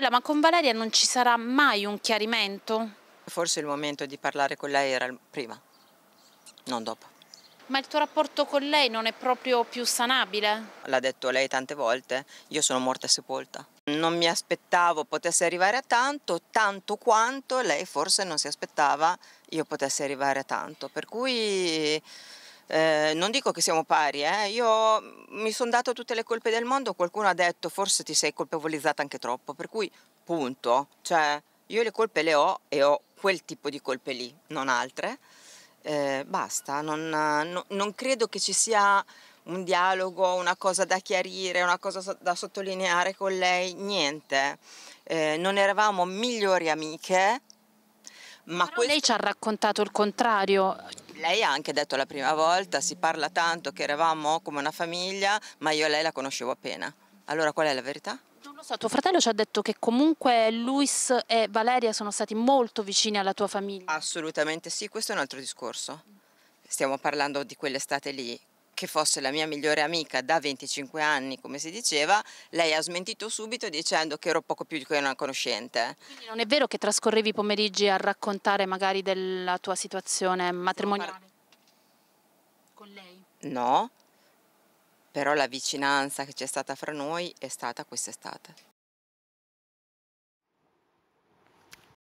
Manuela, ma con Valeria non ci sarà mai un chiarimento? Forse il momento di parlare con lei era prima, non dopo. Ma il tuo rapporto con lei non è proprio più sanabile? L'ha detto lei tante volte, io sono morta e sepolta. Non mi aspettavo potesse arrivare a tanto, tanto quanto lei forse non si aspettava io potessi arrivare a tanto. Per cui Ehm, non dico che siamo pari, eh. io mm, mi sono dato tutte le colpe del mondo, qualcuno ha detto forse ti sei colpevolizzata anche troppo, per cui punto, cioè io le colpe le ho e ho quel tipo di colpe lì, non altre, eh, basta, non, no, non credo che ci sia un dialogo, una cosa da chiarire, una cosa da sottolineare con lei, niente. Eh, non eravamo migliori amiche. Ma, ma questo... lei ci ha raccontato il contrario, lei ha anche detto la prima volta, si parla tanto che eravamo come una famiglia, ma io e lei la conoscevo appena. Allora qual è la verità? Non lo so, tuo fratello ci ha detto che comunque Luis e Valeria sono stati molto vicini alla tua famiglia. Assolutamente sì, questo è un altro discorso. Stiamo parlando di quell'estate lì che fosse la mia migliore amica da 25 anni, come si diceva, lei ha smentito subito dicendo che ero poco più che una conoscente. Quindi non è vero che trascorrevi i pomeriggi a raccontare magari della tua situazione matrimoniale? Par- Con lei? No, però la vicinanza che c'è stata fra noi è stata quest'estate.